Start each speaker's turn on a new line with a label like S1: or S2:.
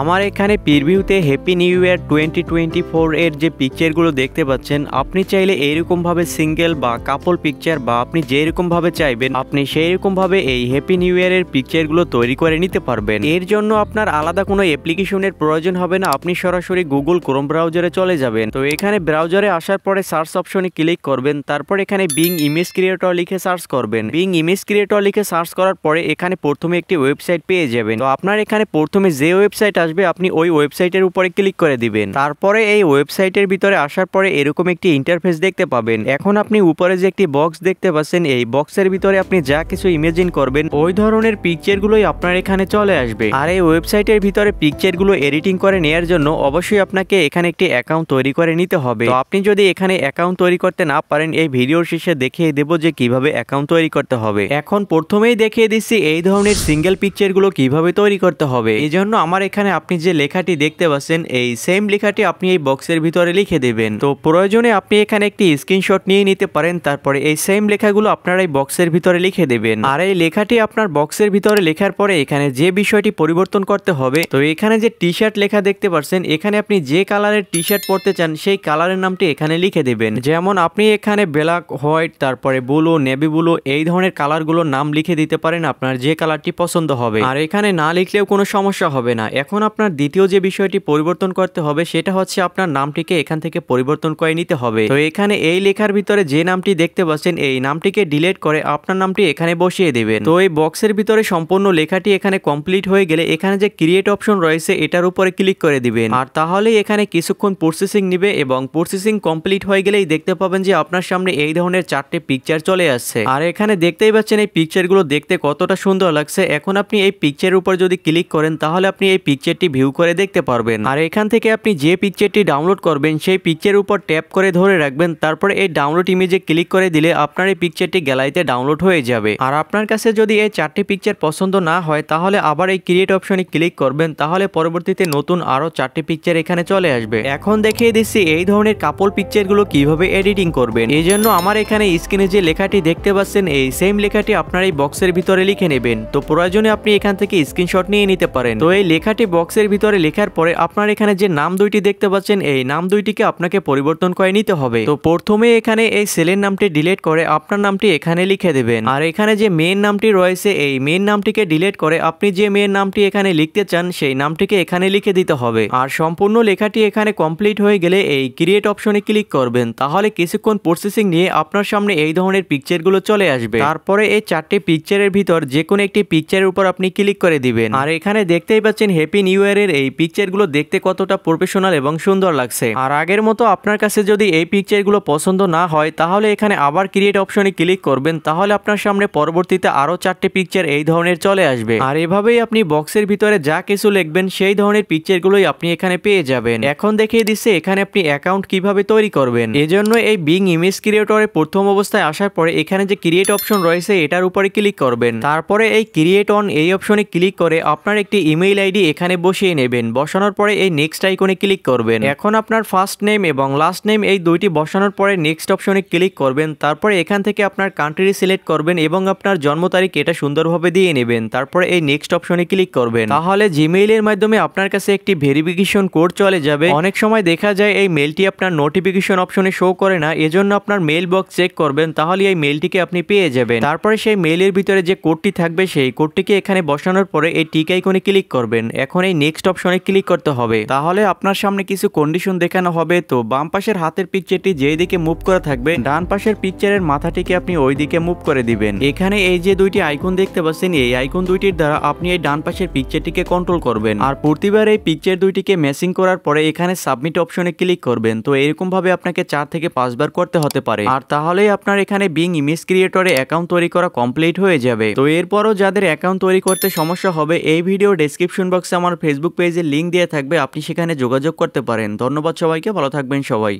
S1: আমার এখানে প্রিভিউতে happy new year twenty twenty four এর যে পিকচারগুলো দেখতে পাচ্ছেন আপনি চাইলে এইরকমভাবে সিঙ্গেল বা কাপল পিকচার বা আপনি যেরকমভাবে চাইবেন আপনি সেই রকমভাবে এই হ্যাপি নিউ ইয়ারের পিকচারগুলো তৈরি করে নিতে পারবেন এর জন্য আপনার আলাদা কোনো অ্যাপ্লিকেশনের প্রয়োজন হবে না আপনি সরাসরি গুগল ক্রোম ব্রাউজারে চলে যাবেন তো এখানে ব্রাউজারে আসার পরে সার্চ অপশনে ক্লিক করবেন তারপর এখানে বিং ইমেজ ক্রিয়েটর লিখে সার্চ করবেন বিং ইমেজ ক্রিয়েটর লিখে সার্চ করার পরে এখানে প্রথমে একটি ওয়েবসাইট পেয়ে যাবেন তো আপনার এখানে প্রথমে যে ওয়েবসাইট আসবে আপনি ওই ওয়েবসাইটের উপরে ক্লিক করে দিবেন তারপরে এই ওয়েবসাইটের ভিতরে আসার পরে এরকম একটি ইন্টারফেস দেখতে পাবেন এখন আপনি উপরে যে একটি বক্স দেখতে পাচ্ছেন এই বক্সের ভিতরে আপনি যা কিছু ইমেজিন করবেন ওই ধরনের পিকচার গুলোই আপনার এখানে চলে আসবে আর এই ওয়েবসাইটের ভিতরে পিকচারগুলো এডিটিং করে নেওয়ার জন্য অবশ্যই আপনাকে এখানে একটি অ্যাকাউন্ট তৈরি করে নিতে হবে আপনি যদি এখানে অ্যাকাউন্ট তৈরি করতে না পারেন এই ভিডিওর শেষে দেখিয়ে দেব যে কিভাবে অ্যাকাউন্ট তৈরি করতে হবে এখন প্রথমেই দেখিয়ে দিচ্ছি এই ধরনের সিঙ্গেল পিকচার গুলো কিভাবে তৈরি করতে হবে এই জন্য আমার এখানে এখানে আপনি যে লেখাটি দেখতে পাচ্ছেন এই সেম লেখাটি আপনি এই বক্সের ভিতরে লিখে দেবেন তো প্রয়োজনে আপনি এখানে একটি স্ক্রিনশট নিয়ে নিতে পারেন তারপরে এই সেম লেখাগুলো আপনার এই বক্সের ভিতরে লিখে দেবেন আর এই লেখাটি আপনার বক্সের ভিতরে লেখার পরে এখানে যে বিষয়টি পরিবর্তন করতে হবে তো এখানে যে টি শার্ট লেখা দেখতে পাচ্ছেন এখানে আপনি যে কালারের টি শার্ট পরতে চান সেই কালারের নামটি এখানে লিখে দেবেন যেমন আপনি এখানে ব্ল্যাক হোয়াইট তারপরে ব্লু নেভি ব্লু এই ধরনের কালারগুলোর নাম লিখে দিতে পারেন আপনার যে কালারটি পছন্দ হবে আর এখানে না লিখলেও কোনো সমস্যা হবে না এখন এখন আপনার দ্বিতীয় যে বিষয়টি পরিবর্তন করতে হবে সেটা হচ্ছে আপনার নামটিকে এখান থেকে পরিবর্তন করে নিতে হবে তো এখানে এই লেখার ভিতরে যে নামটি দেখতে পাচ্ছেন এই নামটিকে ডিলেট করে আপনার নামটি এখানে বসিয়ে দেবেন তো এই বক্সের ভিতরে সম্পূর্ণ লেখাটি এখানে কমপ্লিট হয়ে গেলে এখানে যে ক্রিয়েট অপশন রয়েছে এটার উপরে ক্লিক করে দিবেন আর তাহলে এখানে কিছুক্ষণ প্রসেসিং নিবে এবং প্রসেসিং কমপ্লিট হয়ে গেলেই দেখতে পাবেন যে আপনার সামনে এই ধরনের চারটে পিকচার চলে আসছে আর এখানে দেখতেই পাচ্ছেন এই পিকচারগুলো দেখতে কতটা সুন্দর লাগছে এখন আপনি এই পিকচারের উপর যদি ক্লিক করেন তাহলে আপনি এই পিকচার পিকচারটি ভিউ করে দেখতে পারবেন আর এখান থেকে আপনি যে পিকচারটি ডাউনলোড করবেন সেই পিকচারের উপর ট্যাপ করে ধরে রাখবেন তারপরে এই ডাউনলোড ইমেজে ক্লিক করে দিলে আপনার এই পিকচারটি গ্যালারিতে ডাউনলোড হয়ে যাবে আর আপনার কাছে যদি এই চারটি পিকচার পছন্দ না হয় তাহলে আবার এই ক্রিয়েট অপশনে ক্লিক করবেন তাহলে পরবর্তীতে নতুন আরও চারটি পিকচার এখানে চলে আসবে এখন দেখিয়ে দিচ্ছি এই ধরনের কাপল পিকচারগুলো কিভাবে এডিটিং করবেন এই জন্য আমার এখানে স্ক্রিনে যে লেখাটি দেখতে পাচ্ছেন এই সেম লেখাটি আপনার এই বক্সের ভিতরে লিখে নেবেন তো প্রয়োজনে আপনি এখান থেকে স্ক্রিনশট নিয়ে নিতে পারেন তো এই লেখাটি বক্সের ভিতরে লেখার পরে আপনার এখানে যে নাম দুইটি দেখতে পাচ্ছেন এই নাম দুইটিকে আপনাকে পরিবর্তন করে নিতে হবে তো প্রথমে এখানে এই সেলের নামটি ডিলিট করে আপনার নামটি এখানে লিখে দেবেন আর এখানে যে মেন নামটি রয়েছে এই মেন নামটিকে ডিলিট করে আপনি যে মেন নামটি এখানে লিখতে চান সেই নামটিকে এখানে লিখে দিতে হবে আর সম্পূর্ণ লেখাটি এখানে কমপ্লিট হয়ে গেলে এই ক্রিয়েট অপশনে ক্লিক করবেন তাহলে কিছুক্ষণ প্রসেসিং নিয়ে আপনার সামনে এই ধরনের পিকচারগুলো চলে আসবে তারপরে এই চারটি পিকচারের ভিতর যে কোনো একটি পিকচারের উপর আপনি ক্লিক করে দিবেন আর এখানে দেখতেই পাচ্ছেন হ্যাপি নিউ ইয়ারের এই পিকচারগুলো দেখতে কতটা প্রফেশনাল এবং সুন্দর লাগছে আর আগের মতো আপনার কাছে যদি এই পিকচারগুলো পছন্দ না হয় তাহলে এখানে আবার ক্রিয়েট অপশনে ক্লিক করবেন তাহলে আপনার সামনে পরবর্তীতে আরও চারটে পিকচার এই ধরনের চলে আসবে আর এভাবেই আপনি বক্সের ভিতরে যা কিছু লিখবেন সেই ধরনের পিকচারগুলোই আপনি এখানে পেয়ে যাবেন এখন দেখিয়ে দিচ্ছে এখানে আপনি অ্যাকাউন্ট কিভাবে তৈরি করবেন এজন্য এই বিং ইমেজ ক্রিয়েটরে প্রথম অবস্থায় আসার পরে এখানে যে ক্রিয়েট অপশন রয়েছে এটার উপরে ক্লিক করবেন তারপরে এই ক্রিয়েট অন এই অপশনে ক্লিক করে আপনার একটি ইমেইল আইডি এখানে এখানে বসিয়ে নেবেন বসানোর পরে এই নেক্সট আইকনে ক্লিক করবেন এখন আপনার ফার্স্ট নেম এবং লাস্ট নেম এই দুইটি বসানোর পরে নেক্সট অপশনে ক্লিক করবেন তারপরে এখান থেকে আপনার কান্ট্রি সিলেক্ট করবেন এবং আপনার জন্ম তারিখ এটা সুন্দরভাবে দিয়ে নেবেন তারপরে এই নেক্সট অপশনে ক্লিক করবেন তাহলে জিমেইলের মাধ্যমে আপনার কাছে একটি ভেরিফিকেশন কোড চলে যাবে অনেক সময় দেখা যায় এই মেলটি আপনার নোটিফিকেশন অপশনে শো করে না এজন্য আপনার মেল বক্স চেক করবেন তাহলে এই মেলটিকে আপনি পেয়ে যাবেন তারপরে সেই মেলের ভিতরে যে কোডটি থাকবে সেই কোডটিকে এখানে বসানোর পরে এই টিক আইকনে ক্লিক করবেন এখন এই নেক্সট অপশনে ক্লিক করতে হবে তাহলে আপনার সামনে কিছু কন্ডিশন দেখানো হবে তো বাম পাশের হাতের পিকচারটি যেই দিকে মুভ করা থাকবে ডান পাশের পিকচারের মাথাটিকে আপনি ওই দিকে মুভ করে দিবেন এখানে এই যে দুইটি আইকন দেখতে পাচ্ছেন এই আইকন দুইটির দ্বারা আপনি এই ডান পাশের পিকচারটিকে কন্ট্রোল করবেন আর প্রতিবার এই পিকচার দুইটিকে ম্যাচিং করার পরে এখানে সাবমিট অপশনে ক্লিক করবেন তো এরকম ভাবে আপনাকে চার থেকে পাঁচবার করতে হতে পারে আর তাহলেই আপনার এখানে বিং ইমেজ ক্রিয়েটরে অ্যাকাউন্ট তৈরি করা কমপ্লিট হয়ে যাবে তো এরপরও যাদের অ্যাকাউন্ট তৈরি করতে সমস্যা হবে এই ভিডিও ডেসক্রিপশন বক্সে আমার আমার ফেসবুক পেজে লিঙ্ক দেওয়া থাকবে আপনি সেখানে যোগাযোগ করতে পারেন ধন্যবাদ সবাইকে ভালো থাকবেন সবাই